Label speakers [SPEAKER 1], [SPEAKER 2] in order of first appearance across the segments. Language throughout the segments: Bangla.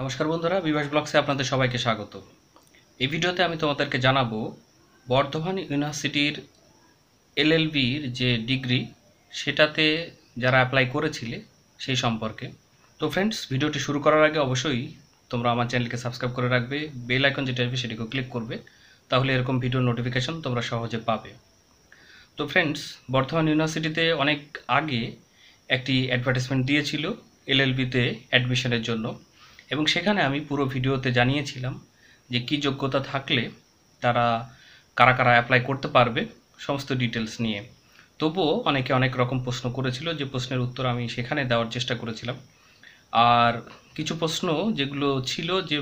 [SPEAKER 1] নমস্কার বন্ধুরা বিভাস ব্লগসে আপনাদের সবাইকে স্বাগত এই ভিডিওতে আমি তোমাদেরকে জানাবো বর্ধমান ইউনিভার্সিটির এলএলবির যে ডিগ্রি সেটাতে যারা অ্যাপ্লাই করেছিলে সেই সম্পর্কে তো ফ্রেন্ডস ভিডিওটি শুরু করার আগে অবশ্যই তোমরা আমার চ্যানেলকে সাবস্ক্রাইব করে রাখবে বেল আইকন যেটা আসবে সেটিকে ক্লিক করবে তাহলে এরকম ভিডিও নোটিফিকেশন তোমরা সহজে পাবে তো ফ্রেন্ডস বর্ধমান ইউনিভার্সিটিতে অনেক আগে একটি অ্যাডভার্টাইজমেন্ট দিয়েছিল এলএলবিতে অ্যাডমিশনের জন্য এবং সেখানে আমি পুরো ভিডিওতে জানিয়েছিলাম যে কি যোগ্যতা থাকলে তারা কারা কারা অ্যাপ্লাই করতে পারবে সমস্ত ডিটেলস নিয়ে তবুও অনেকে অনেক রকম প্রশ্ন করেছিল যে প্রশ্নের উত্তর আমি সেখানে দেওয়ার চেষ্টা করেছিলাম আর কিছু প্রশ্ন যেগুলো ছিল যে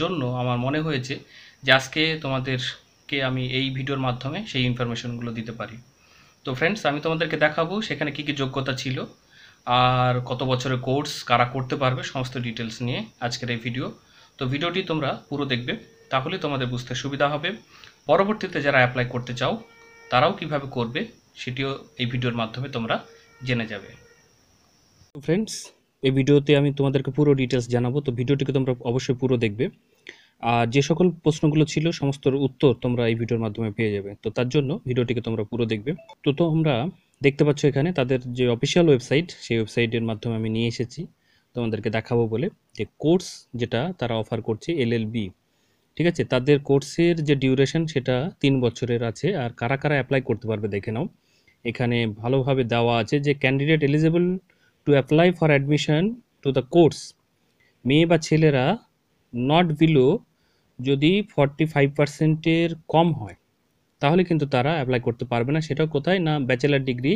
[SPEAKER 1] জন্য আমার মনে হয়েছে যে আজকে তোমাদেরকে আমি এই ভিডিওর মাধ্যমে সেই ইনফরমেশনগুলো দিতে পারি তো ফ্রেন্ডস আমি তোমাদেরকে দেখাবো সেখানে কী কী যোগ্যতা ছিল আর কত বছরের কোর্স কারা করতে পারবে সমস্ত ডিটেলস নিয়ে আজকের এই ভিডিও তো ভিডিওটি তোমরা পুরো দেখবে তাহলে তোমাদের বুঝতে সুবিধা হবে পরবর্তীতে যারা অ্যাপ্লাই করতে চাও তারাও কিভাবে করবে সেটিও এই ভিডিওর মাধ্যমে তোমরা জেনে যাবে ফ্রেন্ডস এই ভিডিওতে আমি তোমাদেরকে পুরো ডিটেলস জানাবো তো ভিডিওটিকে তোমরা অবশ্যই পুরো দেখবে আর যে সকল প্রশ্নগুলো ছিল সমস্ত উত্তর তোমরা এই ভিডিওর মাধ্যমে পেয়ে যাবে তো তার জন্য ভিডিওটিকে তোমরা পুরো দেখবে তো তোমরা দেখতে পাচ্ছ এখানে তাদের যে অফিসিয়াল ওয়েবসাইট সেই ওয়েবসাইটের মাধ্যমে আমি নিয়ে এসেছি তোমাদেরকে দেখাবো বলে যে কোর্স যেটা তারা অফার করছে এলএলবি ঠিক আছে তাদের কোর্সের যে ডিউরেশন সেটা তিন বছরের আছে আর কারা কারা অ্যাপ্লাই করতে পারবে দেখে নাও এখানে ভালোভাবে দেওয়া আছে যে candidate eligible to apply for admission to the course মেয়ে বা ছেলেরা নট বিলো যদি ফর্টি ফাইভ পার্সেন্টের কম হয় তাহলে কিন্তু তারা অ্যাপ্লাই করতে পারবে না সেটা কোথায় না ব্যাচেলার ডিগ্রি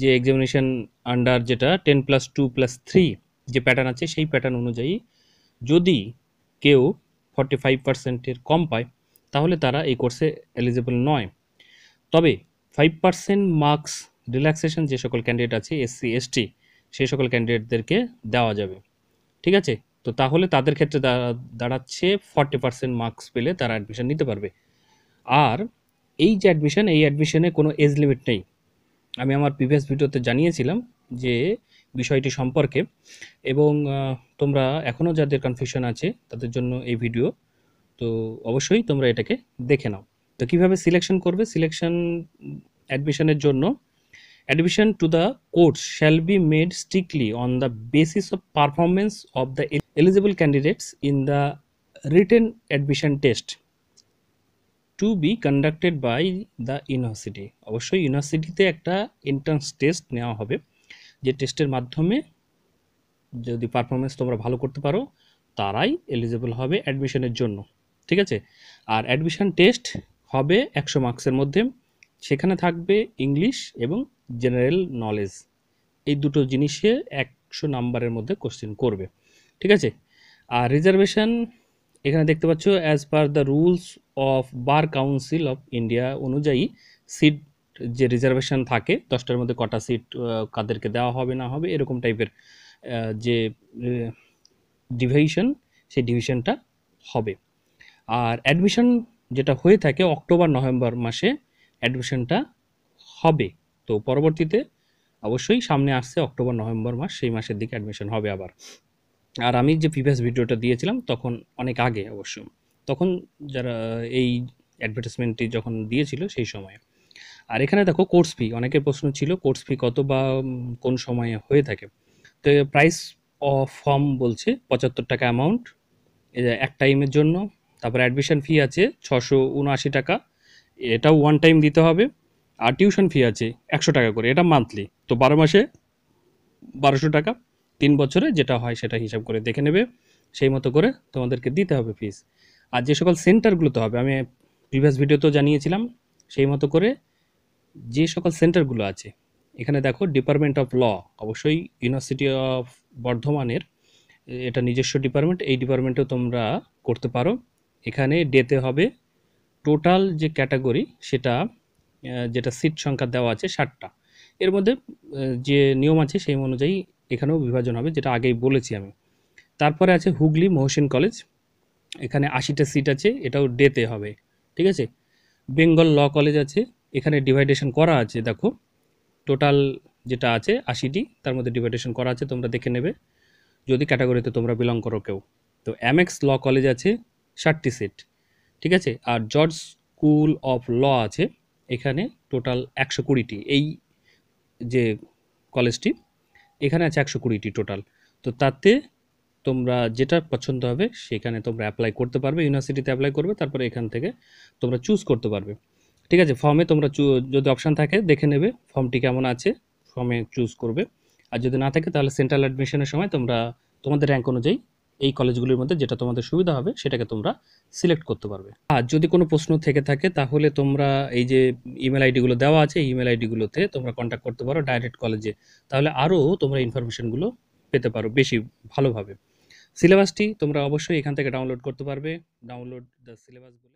[SPEAKER 1] যে এক্সামিনেশান আন্ডার যেটা ten plus two plus three যে প্যাটার্ন আছে সেই প্যাটার্ন অনুযায়ী যদি কেউ ফর্টি ফাইভ পার্সেন্টের কম পায় তাহলে তারা এই কোর্সে এলিজেবল নয় তবে ফাইভ পার্সেন্ট মার্কস রিল্যাক্সেশন যে সকল ক্যান্ডিডেট আছে এসসি এসটি সেই সকল ক্যান্ডিডেটদেরকে দেওয়া যাবে ঠিক আছে তো তাহলে তাদের ক্ষেত্রে দাঁড়াচ্ছে ফর্টি পার্সেন্ট মার্কস পেলে তারা অ্যাডমিশন নিতে পারবে আর এই যে অ্যাডমিশন এই অ্যাডমিশনে কোনো এজ লিমিট নেই আমি আমার প্রিভিয়াস ভিডিওতে জানিয়েছিলাম যে বিষয়টি সম্পর্কে এবং তোমরা এখনও যাদের কনফিউশন আছে তাদের জন্য এই ভিডিও তো অবশ্যই তোমরা এটাকে দেখে নাও তো কীভাবে সিলেকশন করবে সিলেকশন অ্যাডমিশনের জন্য admission to the course shall be made strictly on the basis of performance of the eligible candidates in the written admission test to be conducted by the university অবশ্যই ইউনিভার্সিটিতে একটা এন্ট্রান্স টেস্ট নেওয়া হবে যে টেস্টের মাধ্যমে যদি পারফরমেন্স তোমরা ভালো করতে পারো তারাই এলিজেবল হবে অ্যাডমিশনের জন্য ঠিক আছে আর অ্যাডমিশন টেস্ট হবে একশো মার্কসের মধ্যে সেখানে থাকবে ইংলিশ এবং জেনারেল নলেজ এই দুটো জিনিসে একশো নাম্বারের মধ্যে কোশ্চেন করবে ঠিক আছে আর রিজার্ভেশন এখানে দেখতে পাচ্ছ as per the rules of Bar Council of India অনুযায়ী সিট যে রিজার্ভেশন থাকে দশটার মধ্যে কটা সিট কাদেরকে দেওয়া হবে না হবে এরকম টাইপের যে ডিভিশন সেই ডিভিশনটা হবে আর অ্যাডমিশন যেটা হয়ে থাকে অক্টোবর নভেম্বর মাসে অ্যাডমিশনটা হবে তো পরবর্তীতে অবশ্যই সামনে আসছে অক্টোবর নভেম্বর মাস সেই মাসের দিকে অ্যাডমিশন হবে আবার আর আমি যে প্রিভিয়াস ভিডিওটা দিয়েছিলাম তখন অনেক আগে অবশ্য তখন যারা এই অ্যাডভার্টাইজমেন্টটি যখন দিয়েছিল সেই সময়ে আর এখানে দেখো কোর্স ফি অনেকের প্রশ্ন ছিল কোর্স ফি কত বা কোন সময়ে হয়ে থাকে তো প্রাইস অফ ফর্ম বলছে পঁচাত্তর টাকা অ্যামাউন্ট এক টাইমের জন্য তারপর অ্যাডমিশন ফি আছে ছশো উনআশি টাকা এটাও ওয়ান টাইম দিতে হবে আর টিউশন ফি আছে একশো টাকা করে এটা মান্থলি তো বারো মাসে বারোশো টাকা তিন বছরে যেটা হয় সেটা হিসাব করে দেখে নেবে সেই মতো করে তোমাদেরকে দিতে হবে ফিস আর যে সকল সেন্টারগুলোতে হবে আমি প্রিভিয়াস ভিডিওতেও জানিয়েছিলাম সেই মতো করে যে সকল সেন্টারগুলো আছে এখানে দেখো ডিপার্টমেন্ট অফ ল অবশ্যই ইউনিভার্সিটি অফ বর্ধমানের এটা নিজস্ব ডিপার্টমেন্ট এই ডিপার্টমেন্টেও তোমরা করতে পারো এখানে ডেতে হবে টোটাল যে ক্যাটাগরি সেটা যেটা সিট সংখ্যা দেওয়া আছে ষাটটা এর মধ্যে যে নিয়ম আছে সেই অনুযায়ী এখানেও বিভাজন হবে যেটা আগেই বলেছি আমি তারপরে আছে হুগলি মহসেন কলেজ এখানে আশিটা সিট আছে এটাও ডেতে হবে ঠিক আছে বেঙ্গল ল কলেজ আছে এখানে ডিভাইডেশন করা আছে দেখো টোটাল যেটা আছে আশিটি তার মধ্যে ডিভাইডেশন করা আছে তোমরা দেখে নেবে যদি ক্যাটাগরিতে তোমরা বিলং করো কেউ তো এক্স ল কলেজ আছে ষাটটি সিট ঠিক আছে আর জর্জ স্কুল অফ ল আছে এখানে টোটাল একশো কুড়িটি এই যে কলেজটি এখানে আছে একশো কুড়িটি টোটাল তো তাতে তোমরা যেটা পছন্দ হবে সেখানে তোমরা অ্যাপ্লাই করতে পারবে ইউনিভার্সিটিতে অ্যাপ্লাই করবে তারপরে এখান থেকে তোমরা চুজ করতে পারবে ঠিক আছে ফর্মে তোমরা যদি অপশান থাকে দেখে নেবে ফর্মটি কেমন আছে ফর্মে চুজ করবে আর যদি না থাকে তাহলে সেন্ট্রাল অ্যাডমিশনের সময় তোমরা তোমাদের র্যাঙ্ক অনুযায়ী এই কলেজগুলির মধ্যে যেটা তোমাদের সুবিধা হবে সেটাকে তোমরা সিলেক্ট করতে পারবে আর যদি কোনো প্রশ্ন থেকে থাকে তাহলে তোমরা এই যে ইমেল আইডিগুলো দেওয়া আছে ইমেল আইডিগুলোতে তোমরা কন্ট্যাক্ট করতে পারো ডাইরেক্ট কলেজে তাহলে আরও তোমরা ইনফরমেশনগুলো পেতে পারো বেশি ভালোভাবে সিলেবাসটি তোমরা অবশ্যই এখান থেকে ডাউনলোড করতে পারবে ডাউনলোড দ্য সিলেবাসগুলো